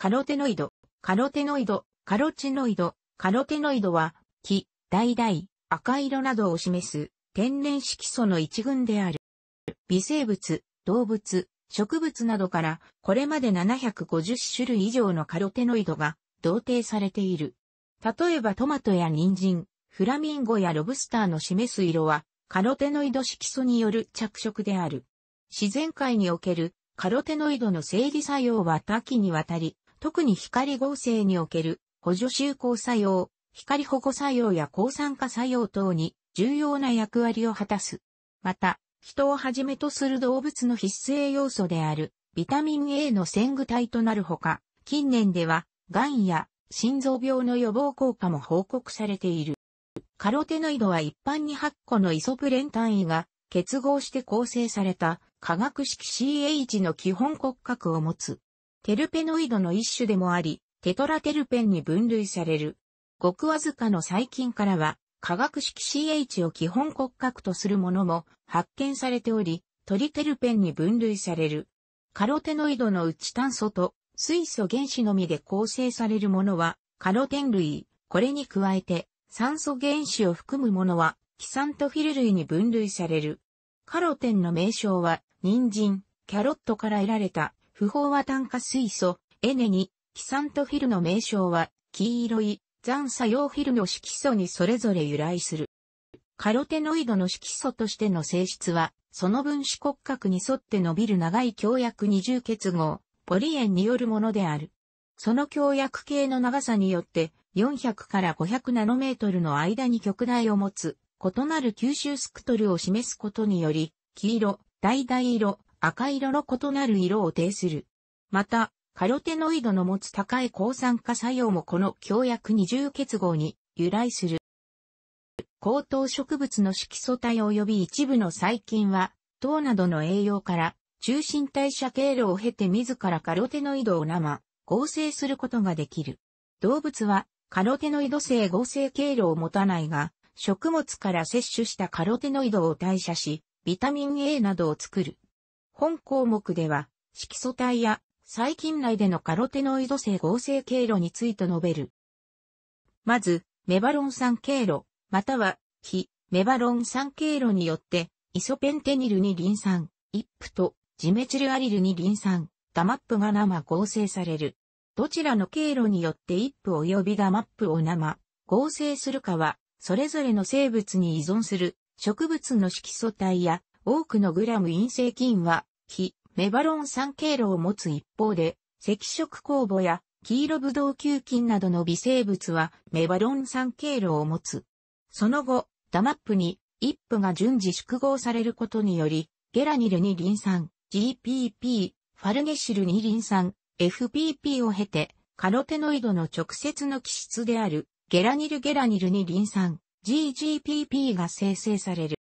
カロテノイド、カロテノイド、カロチノイド、カロテノイドは、木、大々、赤色などを示す天然色素の一群である。微生物、動物、植物などからこれまで750種類以上のカロテノイドが同定されている。例えばトマトや人参、フラミンゴやロブスターの示す色はカロテノイド色素による着色である。自然界におけるカロテノイドの生理作用は多岐にわたり特に光合成における補助集光作用、光保護作用や抗酸化作用等に重要な役割を果たす。また、人をはじめとする動物の必須栄養素であるビタミン A の先具体となるほか、近年では、癌や心臓病の予防効果も報告されている。カロテノイドは一般に8個のイソプレン単位が結合して構成された化学式 CH の基本骨格を持つ。テルペノイドの一種でもあり、テトラテルペンに分類される。ごくわずかの細菌からは、化学式 CH を基本骨格とするものも発見されており、トリテルペンに分類される。カロテノイドのうち炭素と水素原子のみで構成されるものはカロテン類。これに加えて酸素原子を含むものはキサントフィル類に分類される。カロテンの名称は人参、キャロットから得られた不飽和炭化水素、エネに、キサントフィルの名称は、黄色い、残作用フィルの色素にそれぞれ由来する。カロテノイドの色素としての性質は、その分子骨格に沿って伸びる長い強薬二重結合、ポリエンによるものである。その強薬系の長さによって、400から500ナノメートルの間に極大を持つ、異なる吸収スクトルを示すことにより、黄色、橙色、赤色の異なる色を呈する。また、カロテノイドの持つ高い抗酸化作用もこの強薬二重結合に由来する。高等植物の色素体及び一部の細菌は、糖などの栄養から中心代謝経路を経て自らカロテノイドを生、合成することができる。動物はカロテノイド性合成経路を持たないが、食物から摂取したカロテノイドを代謝し、ビタミン A などを作る。本項目では、色素体や細菌内でのカロテノイド性合成経路について述べる。まず、メバロン酸経路、または、非、メバロン酸経路によって、イソペンテニルにリン酸、イップと、ジメチルアリルにリン酸、ダマップが生合成される。どちらの経路によってイップ及びダマップを生、合成するかは、それぞれの生物に依存する植物の色素体や多くのグラム陰性菌は非メバロン酸経路を持つ一方で、赤色酵母や黄色ブドウ球菌などの微生物はメバロン酸経路を持つ。その後、ダマップに一夫が順次縮合されることにより、ゲラニルにリン酸、GPP、ファルネシルにリン酸、FPP を経て、カロテノイドの直接の基質である、ゲラニルゲラニルにリン酸、GGPP が生成される。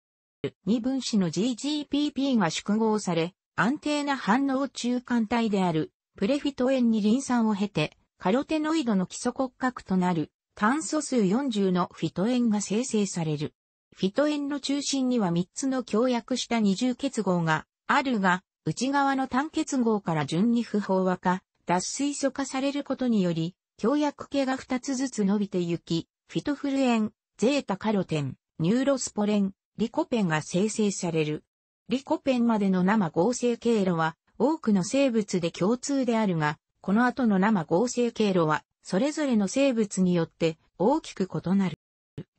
二分子の GGPP が縮合され、安定な反応中間体であるプレフィト塩にリン酸を経て、カロテノイドの基礎骨格となる炭素数40のフィト塩が生成される。フィト塩の中心には3つの強薬した二重結合があるが、内側の単結合から順に不飽和化、脱水素化されることにより、強薬系が2つずつ伸びてゆき、フィトフルエン、ゼータカロテン、ニューロスポレン、リコペンが生成される。リコペンまでの生合成経路は多くの生物で共通であるが、この後の生合成経路はそれぞれの生物によって大きく異なる。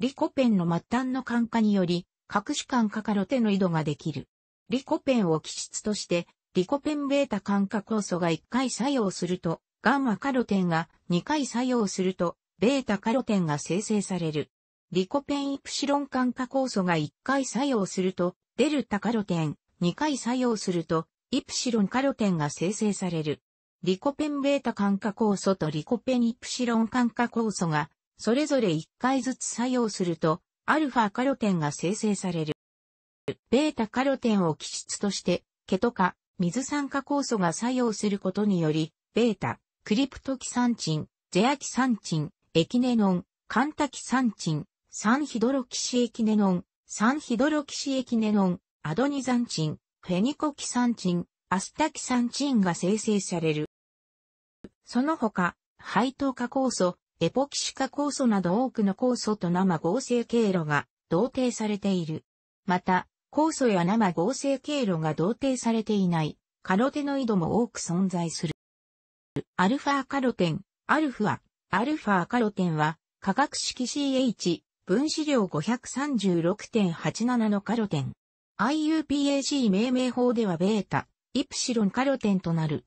リコペンの末端の感化により、各種感化カロテノイドができる。リコペンを基質として、リコペンベータ感化酵素が1回作用すると、ガンマカロテンが2回作用すると、ベータカロテンが生成される。リコペンイプシロン感化酵素が1回作用すると、デルタカロテン、2回作用すると、イプシロンカロテンが生成される。リコペンベータ感化酵素とリコペンイプシロン感化酵素が、それぞれ1回ずつ作用すると、アルファカロテンが生成される。ベータカロテンを基質として、ケトカ、水酸化酵素が作用することにより、ベータ、クリプトキサンチン、ゼアキサンチン、エキネノン、カンタキサンチン、サンヒドロキシエキネノン、サンヒドロキシエキネノン、アドニザンチン、フェニコキサンチン、アスタキサンチンが生成される。その他、配当化酵素、エポキシ化酵素など多くの酵素と生合成経路が同定されている。また、酵素や生合成経路が同定されていないカロテノイドも多く存在する。アルファカロテン、アルファ、アルファカロテンは化学式 CH、分子量536.87のカロテン。IUPAC 命名法ではベータ、イプシロンカロテンとなる。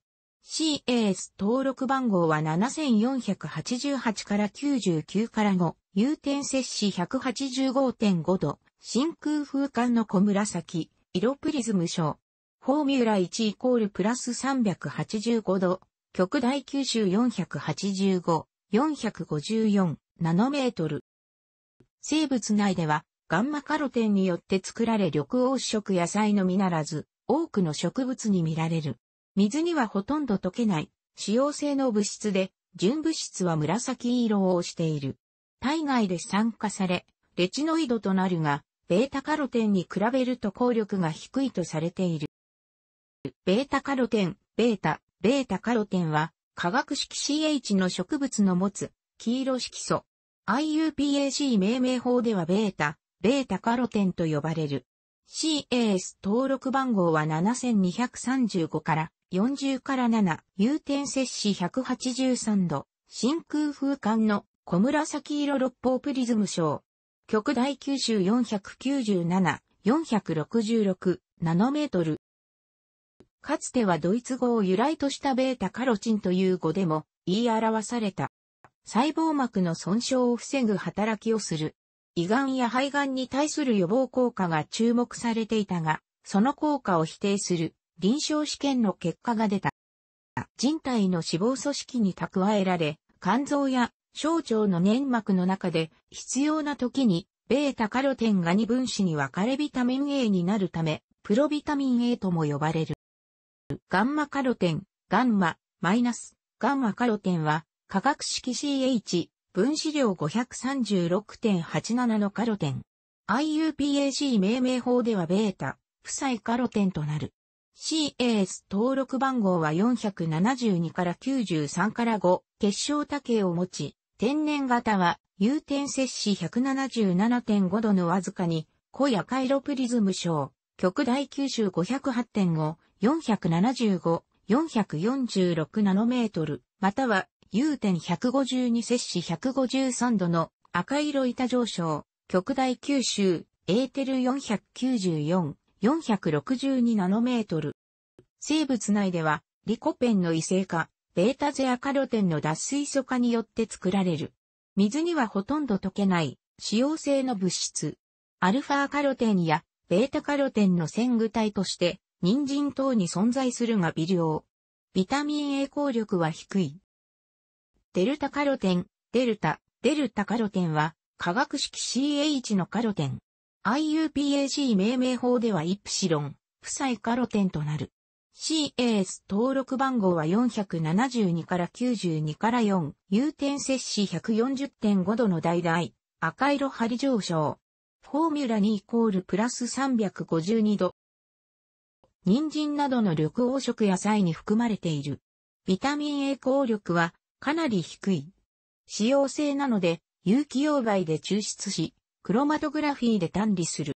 CAS 登録番号は7488から99から5、有点摂氏185.5度、真空風管の小紫、色プリズム症。フォーミュラ1イコールプラス385度、極大吸収485、454、ナノメートル。生物内では、ガンマカロテンによって作られ緑黄色野菜のみならず、多くの植物に見られる。水にはほとんど溶けない、使用性の物質で、純物質は紫色をしている。体外で酸化され、レチノイドとなるが、ベータカロテンに比べると効力が低いとされている。ベータカロテン、ベータ、ベータカロテンは、化学式 CH の植物の持つ、黄色色素、IUPAC 命名法ではベータ、ベータカロテンと呼ばれる。CAS 登録番号は7235から40から7、有点摂氏183度、真空風管の小紫色六方プリズム章。極大吸収497、466ナノメートル。かつてはドイツ語を由来としたベータカロチンという語でも言い表された。細胞膜の損傷を防ぐ働きをする。胃がんや肺がんに対する予防効果が注目されていたが、その効果を否定する臨床試験の結果が出た。人体の脂肪組織に蓄えられ、肝臓や小腸の粘膜の中で必要な時に、ベータカロテンが2分子に分かれビタミン A になるため、プロビタミン A とも呼ばれる。ガンマカロテン、ガンマ、マイナス、ガンマカロテンは化学式 CH、分子量536.87のカロテン。IUPAC 命名法ではベータ、負債カロテンとなる。CAS 登録番号は472から93から5、結晶多形を持ち、天然型は、有点摂氏177.5度のわずかに、小やカイロプリズム症、極大吸収508.5、475、446ナノメートル、または U 点1 5 2摂氏153度の赤色板上昇、極大吸収、エーテル494、462ナノメートル。生物内では、リコペンの異性化、ベータゼアカロテンの脱水素化によって作られる。水にはほとんど溶けない、使用性の物質。アルファカロテンやベータカロテンの線具体として、人参等に存在するが微量。ビタミン A 効力は低い。デルタカロテン、デルタ、デルタカロテンは、化学式 CH のカロテン。IUPAC 命名法ではイプシロン、負債カロテンとなる。CAS 登録番号は472から92から4、有点摂氏140.5度の代々、赤色張り上昇。フォーミュラ2イコールプラス352度。人参などの緑黄色野菜に含まれている。ビタミン A 効力はかなり低い。使用性なので、有機溶媒で抽出し、クロマトグラフィーで単理する。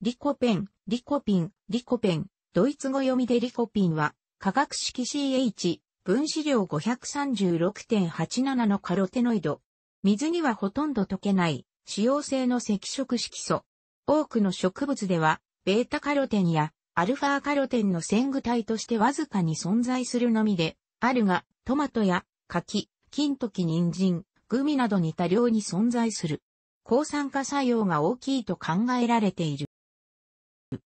リコペン、リコピン、リコペン、ドイツ語読みでリコピンは、化学式 CH、分子量536.87のカロテノイド。水にはほとんど溶けない、使用性の赤色色素。多くの植物では、ベータカロテンやアルファカロテンの線具体としてわずかに存在するのみで、あるが、トマトや柿、金時人参、グミなどに多量に存在する。抗酸化作用が大きいと考えられている。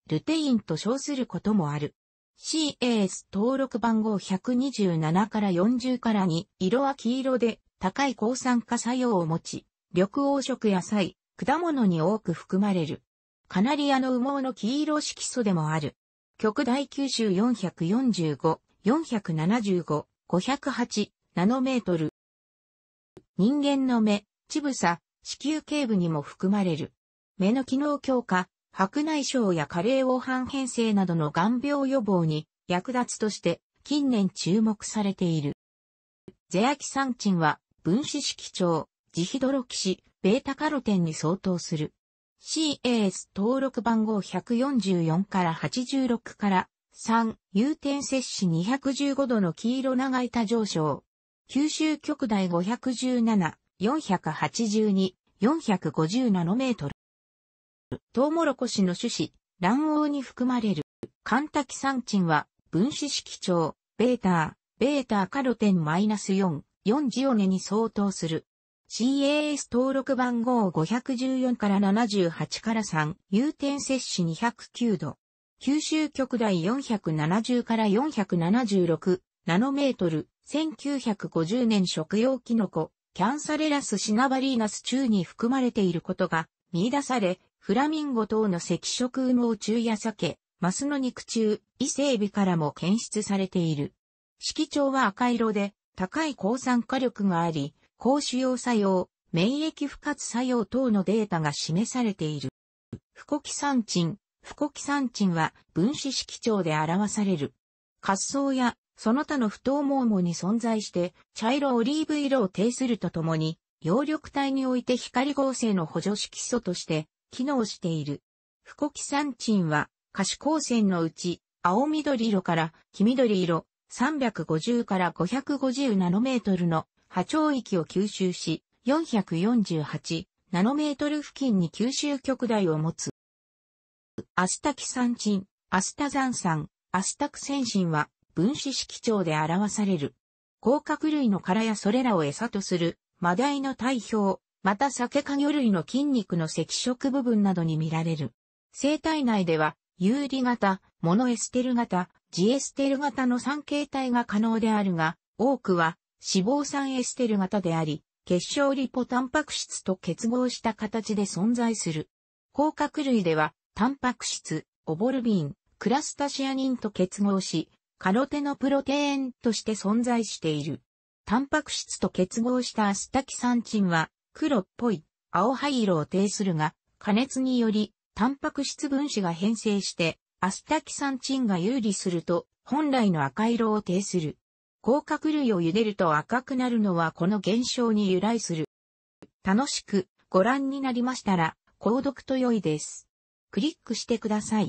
ルテインと称することもある。CAS 登録番号127から40から2、色は黄色で高い抗酸化作用を持ち、緑黄色野菜、果物に多く含まれる。カナリアの羽毛の黄色色素でもある。極大吸収445、475、508、ナノメートル。人間の目、乳房、子宮頸部にも含まれる。目の機能強化、白内障や加齢黄斑変性などの眼病予防に役立つとして近年注目されている。ゼアキサンチンは分子式長、ジヒドロキシ、ベータカロテンに相当する。CAS 登録番号144から86から3、有点摂氏215度の黄色長板上昇。九州局第517、482、450ナノメートル。トウモロコシの種子、卵黄に含まれる、カンタキサンチンは、分子式長、ベータ、ベータカロテンマイナス4、4ジオネに相当する。CAS 登録番号514から78から3、有点摂氏209度。九州大四470から476、ナノメートル、1950年食用キノコ、キャンサレラスシナバリーナス中に含まれていることが見出され、フラミンゴ等の赤色羽毛中や鮭、マスの肉中、伊勢エビからも検出されている。色調は赤色で、高い抗酸化力があり、高腫瘍作用、免疫不活作用等のデータが示されている。フコキサンチン、フコキサンチンは分子色調で表される。滑走やその他の不等も主に存在して、茶色オリーブ色を呈するとともに、葉緑体において光合成の補助色素として機能している。フコキサンチンは可視光線のうち青緑色から黄緑色350から550ナノメートルの波長域を吸収し448ナノメートル付近に吸収極大を持つ。アスタキサンチン、アスタザン酸、アスタクセンシンは分子式調で表される。甲殻類の殻やそれらを餌とする、マダイの体表、また酒か魚類の筋肉の赤色部分などに見られる。生体内では、有利型、モノエステル型、ジエステル型の3形態が可能であるが、多くは脂肪酸エステル型であり、結晶リポタンパク質と結合した形で存在する。甲殻類では、タンパク質、オボルビン、クラスタシアニンと結合し、カロテノプロテインとして存在している。タンパク質と結合したアスタキサンチンは黒っぽい青灰色を呈するが、加熱によりタンパク質分子が変性してアスタキサンチンが有利すると本来の赤色を呈する。甲殻類を茹でると赤くなるのはこの現象に由来する。楽しくご覧になりましたら購読と良いです。クリックしてください。